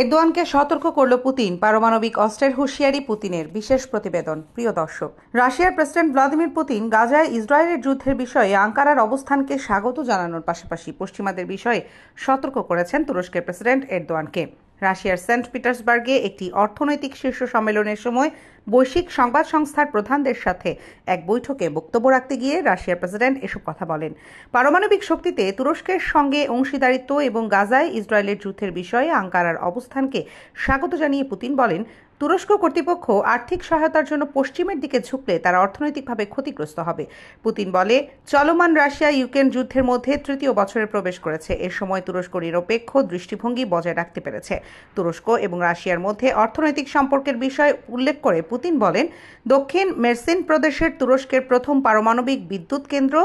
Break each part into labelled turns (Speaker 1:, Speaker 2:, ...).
Speaker 1: এরদোয়ানকে সতর্ক করল পুতিন পারমাণবিক অস্ত্রের হুঁশিয়ারি পুতিনের বিশেষ প্রতিবেদন প্রিয় দর্শক রাশিয়ার প্রেসিডেন্ট ভ্লাদিমির পুতিন গাজায় ইসরায়েলের যুদ্ধের বিষয়ে আঙ্কারার অবস্থানকে স্বাগত জানানোর পাশাপাশি পশ্চিমাদের বিষয়ে সতর্ক করেছেন তুরস্কের প্রেসিডেন্ট এরদোয়ানকে রাশিয়ার সেন্ট পিটার্সবার্গে একটি অর্থনৈতিক শীর্ষ সম্মেলনের সময় বৈশ্বিক সংবাদ সংস্থার প্রধানদের সাথে এক বৈঠকে বক্তব্য রাখতে গিয়ে রাশিয়ার প্রেসিডেন্ট এসব কথা বলেন পারমাণবিক শক্তিতে তুরস্কের সঙ্গে অংশীদারিত্ব এবং গাজায় ইসরায়েলের যুদ্ধের বিষয়ে আঙ্কারার অবস্থানকে স্বাগত জানিয়ে পুতিন বলেন তুরস্ক কর্তৃপক্ষ আর্থিক সহায়তার জন্য পশ্চিমের দিকে ঝুঁকলে তারা অর্থনৈতিকভাবে ক্ষতিগ্রস্ত হবে পুতিন বলে চলমান রাশিয়া ইউক্রেন যুদ্ধের মধ্যে তৃতীয় বছরে প্রবেশ করেছে এ সময় তুরস্ক নিরপেক্ষ দৃষ্টিভঙ্গি বজায় রাখতে পেরেছে তুরস্ক এবং রাশিয়ার মধ্যে অর্থনৈতিক সম্পর্কের বিষয় উল্লেখ করে পুতিন বলেন দক্ষিণ মেরসিন প্রদেশের তুরস্কের প্রথম পারমাণবিক বিদ্যুৎ কেন্দ্র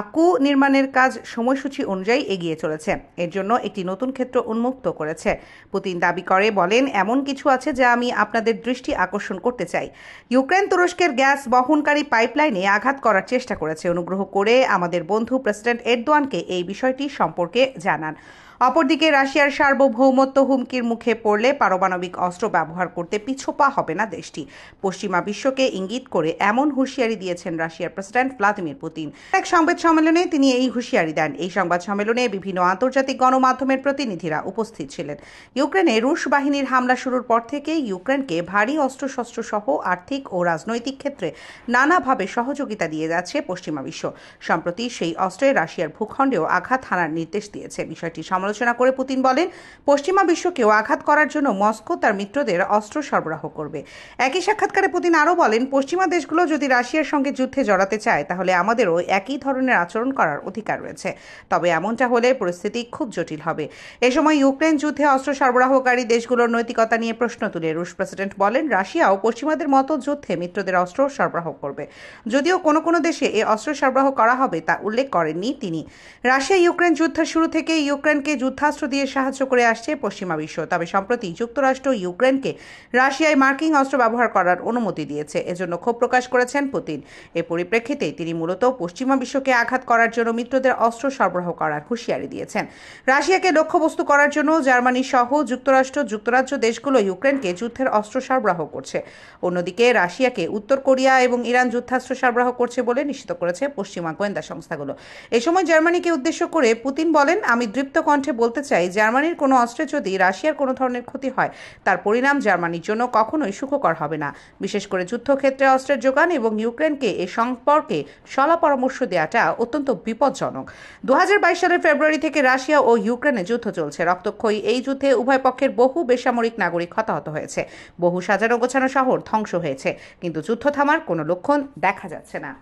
Speaker 1: আকু নির্মাণের কাজ সময়সূচি অনুযায়ী এগিয়ে চলেছে এর জন্য একটি নতুন ক্ষেত্র উন্মুক্ত করেছে পুতিন দাবি করে বলেন এমন কিছু আছে যা আমি আপনাদের দৃষ্টি আকর্ষণ করতে চাই ইউক্রেন তুরস্কের গ্যাস বহনকারী পাইপলাইনে আঘাত করার চেষ্টা করেছে অনুগ্রহ করে আমাদের বন্ধু প্রেসিডেন্ট এরদোয়ানকে এই বিষয়টি সম্পর্কে জানান অপরদিকে রাশিয়ার সার্বভৌমত্ব হুমকির মুখে পড়লে পারমাণবিক অস্ত্র ব্যবহার করতে পিছপা হবে না দেশটি পশ্চিমা বিশ্বকে ইঙ্গিত করে এমন হুঁশিয়ারি দিয়েছেন রাশিয়ার প্রেসিডেন্ট ভ্লাদিমির পুতিন এক সংবাদ সম্মেলনে তিনি এই হুঁশিয়ারি দেন এই সংবাদ সম্মেলনে বিভিন্ন আন্তর্জাতিক গণমাধ্যমের প্রতিনিধিরা উপস্থিত ছিলেন ইউক্রেনে রুশ বাহিনীর হামলা শুরুর পর থেকে ইউক্রেনকে ভারী অস্ত্রশস্ত্র সহ আর্থিক ও রাজনৈতিক ক্ষেত্রে নানাভাবে সহযোগিতা দিয়ে যাচ্ছে পশ্চিমা বিশ্ব সম্প্রতি সেই অস্ত্রে রাশিয়ার ভূখণ্ডেও আঘাত হানার নির্দেশ দিয়েছে বিষয়টি সমালোচনা করে পুতিন বলেন পশ্চিমা বিশ্বকেও আঘাত করার জন্য মস্কো তার মিত্রদের অস্ত্র সরবরাহ করবে একই সাক্ষাৎকারে পুতিন আরও বলেন পশ্চিমা দেশগুলো যদি রাশিয়ার সঙ্গে যুদ্ধে জড়াতে চায় তাহলে আমাদেরও একই ধরনের আচরণ করার অধিকার রয়েছে তবে এমনটা হলে পরিস্থিতি খুব জটিল হবে এ সময় ইউক্রেন যুদ্ধে অস্ত্র সরবরাহকারী দেশগুলোর নৈতিকতা নিয়ে প্রশ্ন তুলে রুশ প্রেসিডেন্ট বলেন রাশিয়াও পশ্চিমাদের মতো যুদ্ধে মিত্রদের অস্ত্র সরবরাহ করবে যদিও কোনো কোনো দেশে এ অস্ত্র সরবরাহ করা হবে তা উল্লেখ করেননি তিনি রাশিয়া ইউক্রেন যুদ্ধের শুরু থেকে ইউক্রেনকে যুদ্ধাস্ত্র দিয়ে সাহায্য করে আসছে পশ্চিমা বিশ্ব তবে সম্প্রতি যুক্তরাষ্ট্র ইউক্রেনকে রাশিয়ায় মার্কিং অস্ত্র ব্যবহার করার অনুমতি দিয়েছে এজন্য ক্ষোভ প্রকাশ করেছেন পুতিন এ পরিপ্রেক্ষিতে তিনি মূলত পশ্চিমা বিশ্বকে আঘাত করার জন্য মিত্রদের অস্ত্র সরবরাহ করার হুঁশিয়ারি দিয়েছেন রাশিয়াকে লক্ষ্যবস্তু করার জন্য জার্মানি সহ যুক্তরাষ্ট্র যুক্তরাজ্য দেশগুলো ইউক্রেনকে যুদ্ধের অস্ত্র সরবরাহ করছে অন্যদিকে রাশিয়াকে উত্তর কোরিয়া এবং ইরান যুদ্ধাস্ত্র সরবরাহ করছে বলে নিশ্চিত করেছে পশ্চিমা গোয়েন্দা সংস্থাগুলো এ সময় জার্মানিকে উদ্দেশ্য করে পুতিন বলেন আমি দৃপ্ত কণ্ঠে কণ্ঠে বলতে চাই জার্মানির কোনো অস্ত্রে যদি রাশিয়ার কোনো ধরনের ক্ষতি হয় তার পরিণাম জার্মানির জন্য কখনোই সুখকর হবে না বিশেষ করে যুদ্ধক্ষেত্রে অস্ত্রের যোগান এবং ইউক্রেনকে এ সম্পর্কে সলা পরামর্শ দেওয়াটা অত্যন্ত বিপজ্জনক দু সালের ফেব্রুয়ারি থেকে রাশিয়া ও ইউক্রেনে যুদ্ধ চলছে রক্তক্ষয়ী এই যুদ্ধে উভয় পক্ষের বহু বেসামরিক নাগরিক হতাহত হয়েছে বহু সাজানো গোছানো শহর ধ্বংস হয়েছে কিন্তু যুদ্ধ থামার কোনো লক্ষণ দেখা যাচ্ছে না